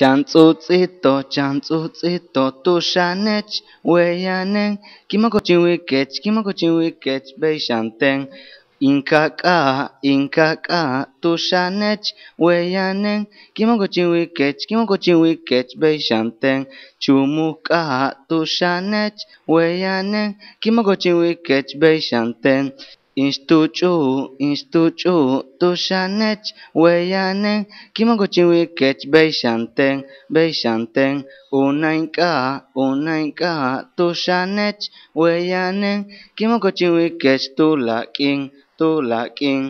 Chanzutzito, chanzutzito, tushanech, weyanen, kimokochinwikech, kimokochinwikech, beishanten, inkaka, inkaka, tushanech, weyanen, kimokochinwikech, kimokochinwikech, beishanten, chumuka, tushanech, weyanen, kimokochinwikech, beishanten, Instuchu, instuchu, tushanech, weyanen, kimogochiwikech, beishanten, beishanten, unainka, unainka, tushanech, weyanen, lakin, tulakin, lakin.